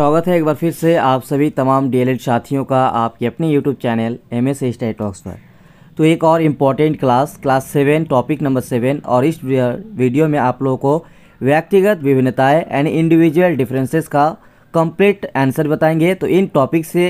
स्वागत है एक बार फिर से आप सभी तमाम एड साथियों का आपके अपने YouTube channel M S study talks पर तो एक और important class class seven topic number seven और इस वीडियो में आप लोगों को व्यक्तिगत विभिन्नताएं एंड इंडिविजुअल डिफरेंसेस का कंप्लीट आंसर बताएंगे तो इन टॉपिक से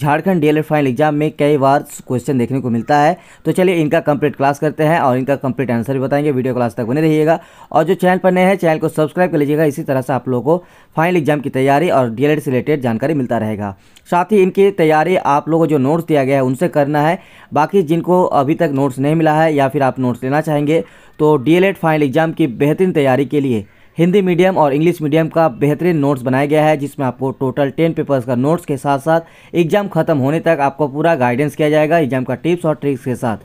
झारखंड डी फाइनल एग्जाम में कई बार क्वेश्चन देखने को मिलता है तो चलिए इनका कंप्लीट क्लास करते हैं और इनका कंप्लीट आंसर भी बताएंगे वीडियो क्लास तक बने रहिएगा और जो चैनल पर नए हैं चैनल को सब्सक्राइब कर लीजिएगा इसी तरह से आप लोगों को फाइनल एग्जाम की तैयारी और डी से रिलेटेड जानकारी मिलता रहेगा साथ ही इनकी तैयारी आप लोगों को जो नोट्स दिया गया है उनसे करना है बाकी जिनको अभी तक नोट्स नहीं मिला है या फिर आप नोट्स लेना चाहेंगे तो डी फाइनल एग्जाम की बेहतरीन तैयारी के लिए हिंदी मीडियम और इंग्लिश मीडियम का बेहतरीन नोट्स बनाया गया है जिसमें आपको टोटल टेन पेपर्स का नोट्स के साथ साथ एग्जाम खत्म होने तक आपको पूरा गाइडेंस किया जाएगा एग्जाम का टिप्स और ट्रिक्स के साथ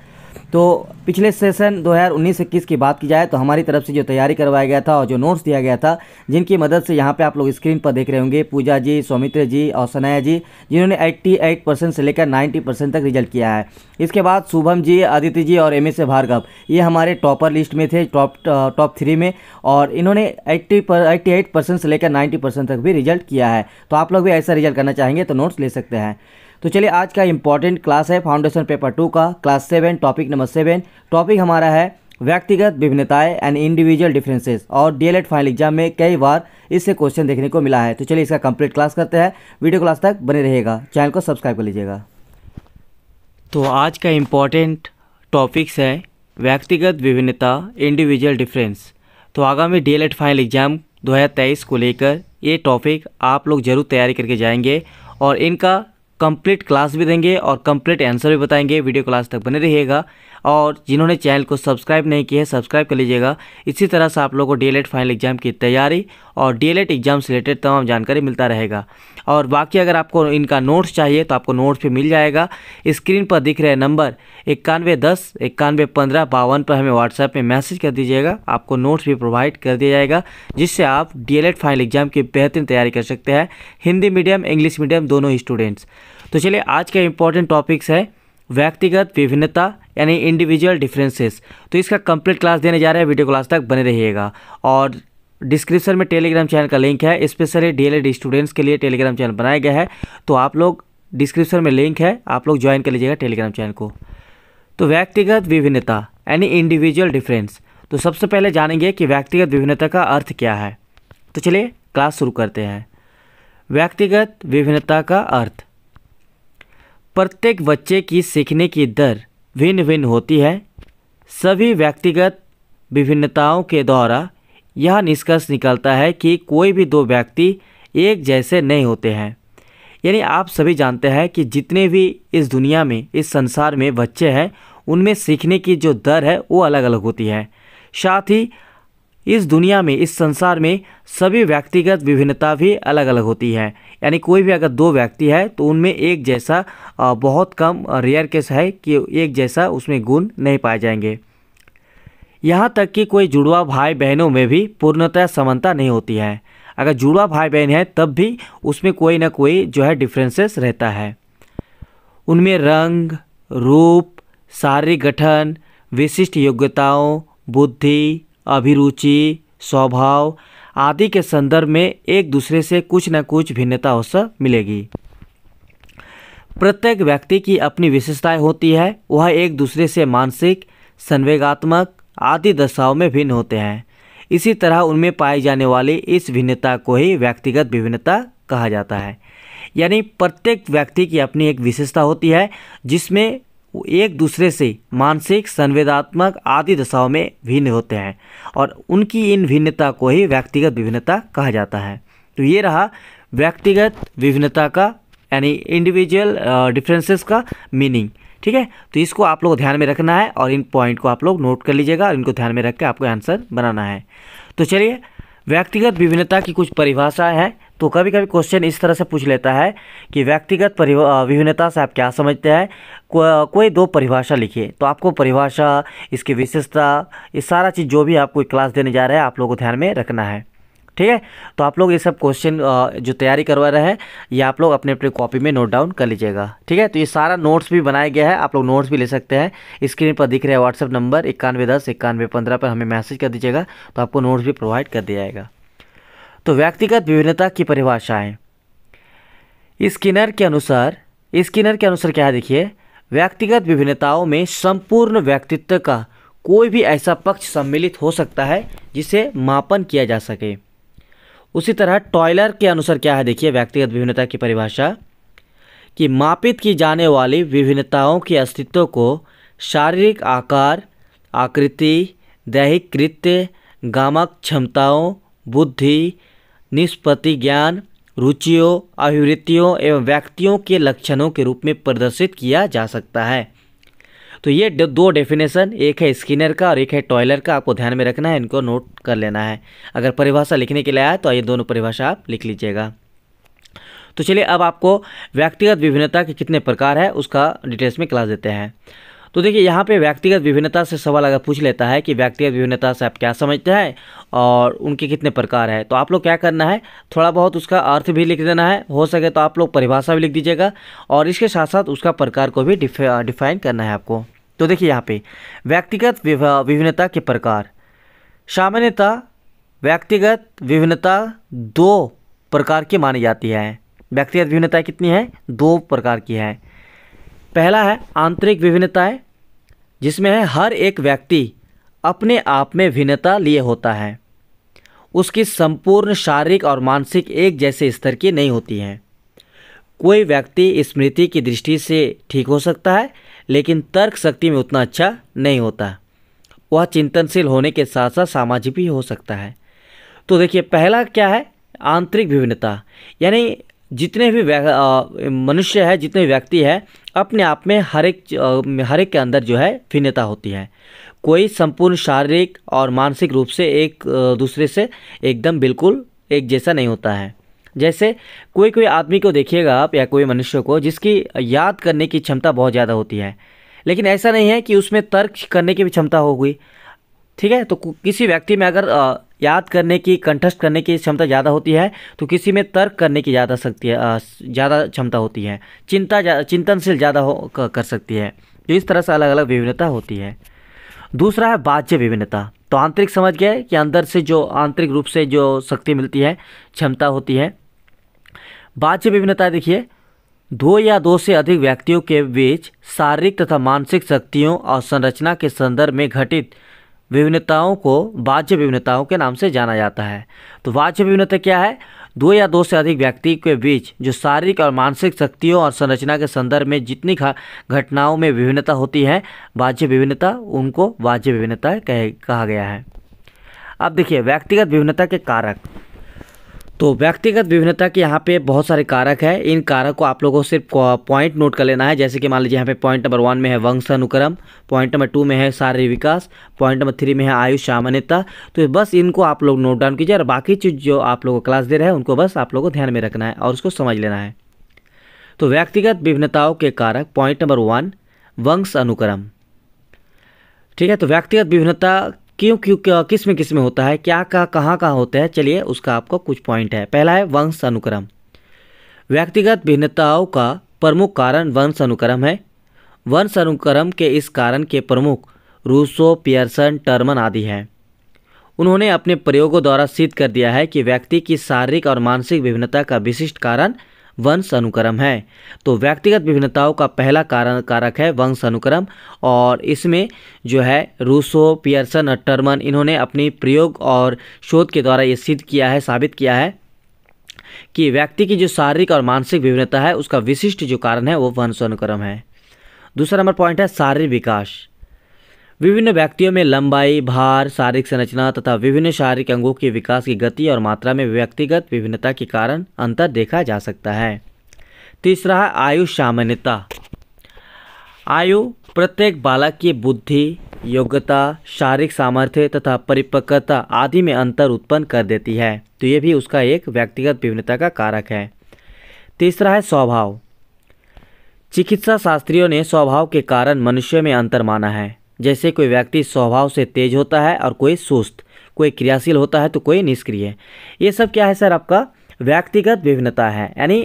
तो पिछले सेशन 2019-21 की बात की जाए तो हमारी तरफ से जो तैयारी करवाया गया था और जो नोट्स दिया गया था जिनकी मदद से यहाँ पे आप लोग स्क्रीन पर देख रहे होंगे पूजा जी सौमित्र जी और सनाया जी जिन्होंने 88 परसेंट से लेकर 90 परसेंट तक रिजल्ट किया है इसके बाद शुभम जी आदित्य जी और एम एस भार्गव ये हमारे टॉपर लिस्ट में थे टॉप टॉप थ्री में और इन्होंने एट्टी पर एट्टी से लेकर नाइन्टी तक भी रिजल्ट किया है तो आप लोग भी ऐसा रिजल्ट करना चाहेंगे तो नोट्स ले सकते हैं तो चलिए आज का इंपॉर्टेंट क्लास है फाउंडेशन पेपर टू का class seven topic number seven topic हमारा है व्यक्तिगत विभिन्नताएं एंड इंडिविजुअल डिफरेंसेस और डीएलएड फाइनल एग्जाम में कई बार इससे क्वेश्चन देखने को मिला है तो चलिए इसका कंप्लीट क्लास करते हैं वीडियो क्लास तक बने रहेगा चैनल को सब्सक्राइब कर लीजिएगा तो आज का इम्पॉर्टेंट टॉपिक्स है व्यक्तिगत विभिन्नता इंडिविजुअल डिफरेंस तो आगामी डी एल फाइनल एग्ज़ाम तेईस को लेकर ये टॉपिक आप लोग ज़रूर तैयारी करके जाएंगे और इनका कंप्लीट क्लास भी देंगे और कंप्लीट आंसर भी बताएंगे वीडियो क्लास तक बने रहिएगा और जिन्होंने चैनल को सब्सक्राइब नहीं किया है सब्सक्राइब कर लीजिएगा इसी तरह से आप लोगों को डीएलएड फाइनल एग्जाम की तैयारी और डीएलएड एग्जाम e से रिलेटेड तमाम जानकारी मिलता रहेगा और बाकी अगर आपको इनका नोट्स चाहिए तो आपको नोट्स भी मिल जाएगा स्क्रीन पर दिख रहे नंबर इक्यानवे दस इक्यानवे पंद्रह बावन पर हमें व्हाट्सएप में मैसेज कर दीजिएगा आपको नोट्स भी प्रोवाइड कर दिया जाएगा जिससे आप डी फाइनल एग्जाम की बेहतरीन तैयारी कर सकते हैं हिंदी मीडियम इंग्लिश मीडियम दोनों स्टूडेंट्स तो चलिए आज का इम्पोर्टेंट टॉपिक्स है व्यक्तिगत विभिन्नता यानी इंडिविजुअल डिफरेंसेस तो इसका कंप्लीट क्लास देने जा रहा है वीडियो क्लास तक बने रहिएगा और डिस्क्रिप्शन में टेलीग्राम चैनल का लिंक है स्पेशली डीएलएड स्टूडेंट्स के लिए टेलीग्राम चैनल बनाया गया है तो आप लोग डिस्क्रिप्शन में लिंक है आप लोग ज्वाइन कर लीजिएगा टेलीग्राम चैनल को तो व्यक्तिगत विभिन्नता यानी इंडिविजुअल डिफरेंस तो सबसे पहले जानेंगे कि व्यक्तिगत विभिन्नता का अर्थ क्या है तो चलिए क्लास शुरू करते हैं व्यक्तिगत विभिन्नता का अर्थ प्रत्येक बच्चे की सीखने की दर भिन्न भिन्न होती है सभी व्यक्तिगत विभिन्नताओं के द्वारा यह निष्कर्ष निकलता है कि कोई भी दो व्यक्ति एक जैसे नहीं होते हैं यानी आप सभी जानते हैं कि जितने भी इस दुनिया में इस संसार में बच्चे हैं उनमें सीखने की जो दर है वो अलग अलग होती है साथ ही इस दुनिया में इस संसार में सभी व्यक्तिगत विभिन्नता भी अलग अलग होती है यानी कोई भी अगर दो व्यक्ति है तो उनमें एक जैसा बहुत कम रेयर केस है कि एक जैसा उसमें गुण नहीं पाए जाएंगे यहाँ तक कि कोई जुड़वा भाई बहनों में भी पूर्णतः समानता नहीं होती है अगर जुड़वा भाई बहन है तब भी उसमें कोई ना कोई जो है डिफ्रेंसेस रहता है उनमें रंग रूप शारीरिक गठन विशिष्ट योग्यताओं बुद्धि अभिरुचि स्वभाव आदि के संदर्भ में एक दूसरे से कुछ न कुछ भिन्नता अवश्य मिलेगी प्रत्येक व्यक्ति की अपनी विशेषताएं होती है वह एक दूसरे से मानसिक संवेगात्मक आदि दशाओं में भिन्न होते हैं इसी तरह उनमें पाई जाने वाली इस भिन्नता को ही व्यक्तिगत विभिन्नता कहा जाता है यानी प्रत्येक व्यक्ति की अपनी एक विशेषता होती है जिसमें वो एक दूसरे से मानसिक संवेदात्मक आदि दशाओं में भिन्न होते हैं और उनकी इन भिन्नता को ही व्यक्तिगत विभिन्नता कहा जाता है तो ये रहा व्यक्तिगत विभिन्नता का यानी इंडिविजुअल डिफरेंसेस का मीनिंग ठीक है तो इसको आप लोग ध्यान में रखना है और इन पॉइंट को आप लोग नोट कर लीजिएगा और इनको ध्यान में रख के आपको आंसर बनाना है तो चलिए व्यक्तिगत विभिन्नता की कुछ परिभाषा है तो कभी कभी क्वेश्चन इस तरह से पूछ लेता है कि व्यक्तिगत विभिन्नता से आप क्या समझते हैं को, कोई दो परिभाषा लिखिए तो आपको परिभाषा इसकी विशेषता ये इस सारा चीज़ जो भी आपको क्लास देने जा रहा है आप लोगों को ध्यान में रखना है ठीक है तो आप लोग ये सब क्वेश्चन जो तैयारी करवा रहे हैं ये आप लोग अपने अपने कॉपी में नोट डाउन कर लीजिएगा ठीक है तो ये सारा नोट्स भी बनाया गया है आप लोग नोट्स भी ले सकते हैं स्क्रीन पर दिख रहे हैं व्हाट्सअप नंबर इक्यानवे दस इक्यानवे पंद्रह पर हमें मैसेज कर दीजिएगा तो आपको नोट्स भी प्रोवाइड कर दिया जाएगा तो व्यक्तिगत विभिन्नता की परिभाषाएँ स्किनर के अनुसार स्किनर के अनुसार क्या है देखिए व्यक्तिगत विभिन्नताओं में संपूर्ण व्यक्तित्व का कोई भी ऐसा पक्ष सम्मिलित हो सकता है जिसे मापन किया जा सके उसी तरह टॉयलर के अनुसार क्या है देखिए व्यक्तिगत विभिन्नता की परिभाषा कि मापित की जाने वाली विभिन्नताओं के अस्तित्व को शारीरिक आकार आकृति दैहिक कृत्य गामक क्षमताओं बुद्धि निष्पत्ति ज्ञान रुचियों अभिवृत्तियों एवं व्यक्तियों के लक्षणों के रूप में प्रदर्शित किया जा सकता है तो ये दो डेफिनेशन एक है स्किनर का और एक है टॉयलर का आपको ध्यान में रखना है इनको नोट कर लेना है अगर परिभाषा लिखने के लिए आया तो ये दोनों परिभाषा आप लिख लीजिएगा तो चलिए अब आपको व्यक्तिगत विभिन्नता के कितने प्रकार है उसका डिटेल्स में क्लास देते हैं तो देखिए यहाँ पे व्यक्तिगत विभिन्नता से सवाल अगर पूछ लेता है कि व्यक्तिगत विभिन्नता से आप क्या समझते हैं और उनके कितने प्रकार हैं तो आप लोग क्या करना है थोड़ा बहुत उसका अर्थ भी लिख देना है हो सके तो आप लोग परिभाषा भी लिख दीजिएगा और इसके साथ साथ उसका प्रकार को भी डिफाइन करना है आपको तो देखिए यहाँ पर व्यक्तिगत विभिन्नता के प्रकार सामान्यता व्यक्तिगत विभिन्नता दो प्रकार की मानी जाती है व्यक्तिगत विभिन्नता कितनी है दो प्रकार की है पहला है आंतरिक विभिन्नताएं जिसमें है हर एक व्यक्ति अपने आप में भिन्नता लिए होता है उसकी संपूर्ण शारीरिक और मानसिक एक जैसे स्तर की नहीं होती हैं कोई व्यक्ति स्मृति की दृष्टि से ठीक हो सकता है लेकिन तर्क शक्ति में उतना अच्छा नहीं होता वह चिंतनशील होने के साथ साथ सामाजिक भी हो सकता है तो देखिए पहला क्या है आंतरिक विभिन्नता यानी जितने भी मनुष्य है जितने व्यक्ति है अपने आप में हर एक हर एक के अंदर जो है भिन्नता होती है कोई संपूर्ण शारीरिक और मानसिक रूप से एक दूसरे से एकदम बिल्कुल एक जैसा नहीं होता है जैसे कोई कोई आदमी को देखिएगा आप या कोई मनुष्य को जिसकी याद करने की क्षमता बहुत ज़्यादा होती है लेकिन ऐसा नहीं है कि उसमें तर्क करने की भी क्षमता होगी ठीक है तो किसी व्यक्ति में अगर याद करने की कंठस्थ करने की क्षमता ज़्यादा होती है तो किसी में तर्क करने की ज़्यादा शक्ति ज़्यादा क्षमता होती है चिंता चिंतनशील ज़्यादा हो कर सकती है तो इस तरह से अलग अलग विभिन्नता होती है दूसरा है बाह्य विभिन्नता तो आंतरिक समझ गए कि अंदर से जो आंतरिक रूप से जो शक्ति मिलती है क्षमता होती है बाह्य विभिन्नता देखिए दो या दो से अधिक व्यक्तियों के बीच शारीरिक तथा मानसिक शक्तियों और संरचना के संदर्भ में घटित विभिन्नताओं को वाज्य विभिन्नताओं के नाम से जाना जाता है तो वाज्य विभिन्नता क्या है दो या दो से अधिक व्यक्ति के बीच जो शारीरिक और मानसिक शक्तियों और संरचना के संदर्भ में जितनी घटनाओं में विभिन्नता होती है वाज्य विभिन्नता उनको वाज्य विभिन्नता कह कहा गया है अब देखिए व्यक्तिगत विभिन्नता के कारक तो व्यक्तिगत विभिन्नता के यहाँ पे बहुत सारे कारक है इन कारक को आप लोगों को सिर्फ पॉइंट नोट कर लेना है जैसे कि मान लीजिए यहाँ पे पॉइंट नंबर वन में है वंश अनुक्रम पॉइंट नंबर टू में है शारीरिक विकास पॉइंट नंबर थ्री में है आयु सामान्यता तो बस इनको आप लोग नोट डाउन कीजिए और बाकी चीज़ जो आप लोगों को क्लास दे रहे हैं उनको बस आप लोग को ध्यान में रखना है और उसको समझ लेना है तो व्यक्तिगत विभिन्नताओं के कारक पॉइंट नंबर वन वंश अनुक्रम ठीक है तो व्यक्तिगत विभिन्नता क्यों क्यों क्या किस में किस में होता है क्या का कहाँ कहाँ होते हैं चलिए उसका आपको कुछ पॉइंट है पहला है वंश अनुक्रम व्यक्तिगत भिन्नताओं का प्रमुख कारण वंश अनुक्रम है वंश अनुक्रम के इस कारण के प्रमुख रूसो पियर्सन टर्मन आदि हैं उन्होंने अपने प्रयोगों द्वारा सिद्ध कर दिया है कि व्यक्ति की शारीरिक और मानसिक विभिन्नता का विशिष्ट कारण वंश अनुक्रम है तो व्यक्तिगत विभिन्नताओं का पहला कारण कारक है वंश अनुक्रम और इसमें जो है रूसो पियर्सन और टर्मन इन्होंने अपनी प्रयोग और शोध के द्वारा ये सिद्ध किया है साबित किया है कि व्यक्ति की जो शारीरिक और मानसिक विभिन्नता है उसका विशिष्ट जो कारण है वो वंश अनुक्रम है दूसरा नंबर पॉइंट है शारीरिक विकास विभिन्न व्यक्तियों में लंबाई भार शारीरिक संरचना तथा विभिन्न शारीरिक अंगों के विकास की गति और मात्रा में व्यक्तिगत विभिन्नता के कारण अंतर देखा जा सकता है तीसरा है आयु सामान्यता आयु प्रत्येक बालक की बुद्धि योग्यता शारीरिक सामर्थ्य तथा परिपक्वता आदि में अंतर उत्पन्न कर देती है तो ये भी उसका एक व्यक्तिगत विभिन्नता का कारक है तीसरा है स्वभाव चिकित्सा शास्त्रियों ने स्वभाव के कारण मनुष्य में अंतर माना है जैसे कोई व्यक्ति स्वभाव से तेज होता है और कोई सुस्त कोई क्रियाशील होता है तो कोई निष्क्रिय ये सब क्या है सर आपका व्यक्तिगत विभिन्नता है यानी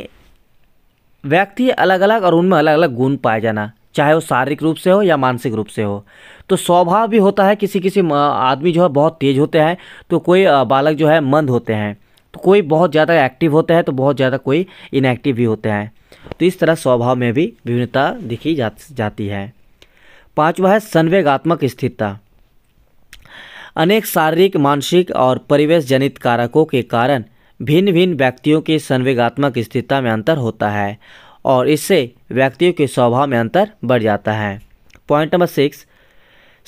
व्यक्ति अलग अलग और उनमें अलग अलग गुण पाए जाना चाहे वो शारीरिक रूप से हो या मानसिक रूप से हो तो स्वभाव भी होता है किसी किसी आदमी जो है बहुत तेज होते हैं तो कोई बालक जो है मंद होते हैं तो कोई बहुत ज़्यादा एक्टिव होते हैं तो बहुत ज़्यादा कोई इनएक्टिव भी होते हैं तो इस तरह स्वभाव में भी विभिन्नता दिखी जा, जाती है पांचवा है संवेगात्मक स्थिरता अनेक शारीरिक मानसिक और परिवेश जनित कारकों के कारण भिन्न भिन्न व्यक्तियों की संवेगात्मक स्थिरता में अंतर होता है और इससे व्यक्तियों के स्वभाव में अंतर बढ़ जाता है पॉइंट नंबर सिक्स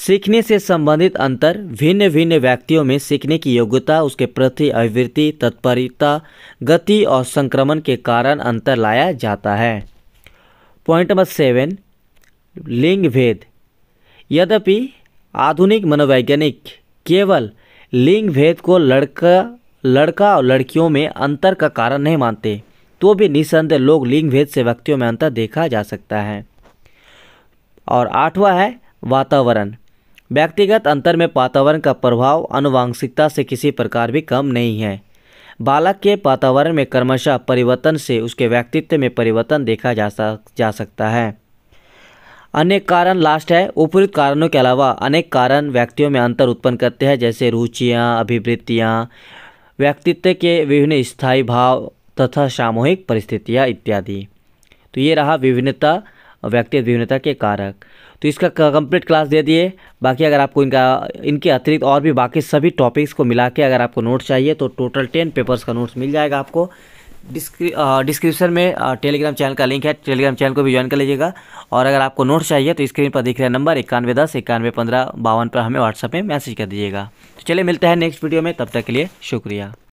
सीखने से संबंधित अंतर भिन्न भिन्न व्यक्तियों में सीखने की योग्यता उसके प्रति अभिवृत्ति तत्परता गति और संक्रमण के कारण अंतर लाया जाता है पॉइंट नंबर सेवन लिंग भेद यद्यपि आधुनिक मनोवैज्ञानिक केवल लिंग भेद को लड़का लड़का और लड़कियों में अंतर का कारण नहीं मानते तो भी निसंदेह लोग लिंग भेद से व्यक्तियों में अंतर देखा जा सकता है और आठवां है वातावरण व्यक्तिगत अंतर में वातावरण का प्रभाव अनुवांशिकता से किसी प्रकार भी कम नहीं है बालक के वातावरण में क्रमशः परिवर्तन से उसके व्यक्तित्व में परिवर्तन देखा जा, जा सकता है अनेक कारण लास्ट है उपयुक्त कारणों के अलावा अनेक कारण व्यक्तियों में अंतर उत्पन्न करते हैं जैसे रुचियाँ अभिवृत्तियाँ व्यक्तित्व के विभिन्न स्थायी भाव तथा सामूहिक परिस्थितियाँ इत्यादि तो ये रहा विभिन्नता व्यक्ति विभिन्नता के कारक तो इसका कंप्लीट क्लास दे दिए बाकी अगर आपको इनका इनके अतिरिक्त और भी बाकी सभी टॉपिक्स को मिला के अगर आपको नोट्स चाहिए तो टोटल टेन पेपर्स का नोट्स मिल जाएगा आपको डिस्क्रिप्शन में टेलीग्राम चैनल का लिंक है टेलीग्राम चैनल को भी ज्वाइन कर लीजिएगा और अगर आपको नोट्स चाहिए तो स्क्रीन पर दिख रहा नंबर इक्यानवे दस इक्यानवे पंद्रह बावन पर हमें व्हाट्सअप में मैसेज कर दीजिएगा तो चलिए मिलते हैं नेक्स्ट वीडियो में तब तक के लिए शुक्रिया